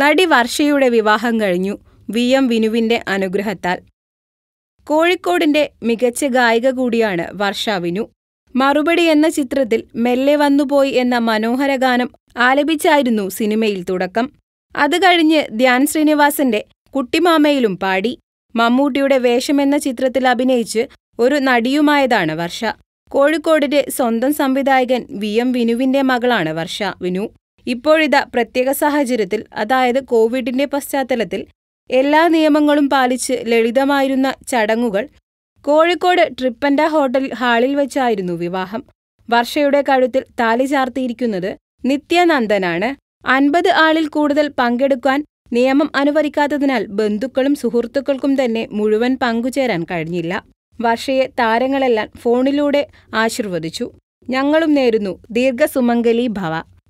നടി വർഷയുടെ വിവാഹം കഴിഞ്ഞു വി എം വിനുവിന്റെ അനുഗ്രഹത്താൽ കോഴിക്കോടിന്റെ മികച്ച ഗായിക കൂടിയാണ് വർഷ വിനു മറുപടി എന്ന ചിത്രത്തിൽ മെല്ലെ വന്നുപോയി എന്ന മനോഹര ഗാനം ആലപിച്ചായിരുന്നു സിനിമയിൽ തുടക്കം അത് കഴിഞ്ഞ് ധ്യാൻ ശ്രീനിവാസന്റെ കുട്ടിമാമയിലും പാടി മമ്മൂട്ടിയുടെ വേഷമെന്ന ചിത്രത്തിൽ അഭിനയിച്ച് ഒരു നടിയുമായതാണ് വർഷ കോഴിക്കോടിന്റെ സ്വന്തം സംവിധായകൻ വി എം വിനുവിന്റെ മകളാണ് വർഷ വിനു ഇപ്പോഴിതാ പ്രത്യേക സാഹചര്യത്തിൽ അതായത് കോവിഡിന്റെ പശ്ചാത്തലത്തിൽ എല്ലാ നിയമങ്ങളും പാലിച്ച് ലളിതമായിരുന്ന ചടങ്ങുകൾ കോഴിക്കോട് ട്രിപ്പൻഡ ഹോട്ടൽ ഹാളിൽ വെച്ചായിരുന്നു വിവാഹം വർഷയുടെ കഴുത്തിൽ താലി ചാർത്തിയിരിക്കുന്നത് നിത്യാനന്ദനാണ് അൻപത് ആളിൽ കൂടുതൽ പങ്കെടുക്കാൻ നിയമം അനുവദിക്കാത്തതിനാൽ ബന്ധുക്കളും സുഹൃത്തുക്കൾക്കും തന്നെ മുഴുവൻ പങ്കുചേരാൻ കഴിഞ്ഞില്ല വർഷയെ താരങ്ങളെല്ലാം ഫോണിലൂടെ ആശീർവദിച്ചു ഞങ്ങളും നേരുന്നു ദീർഘസുമംഗലി ഭവ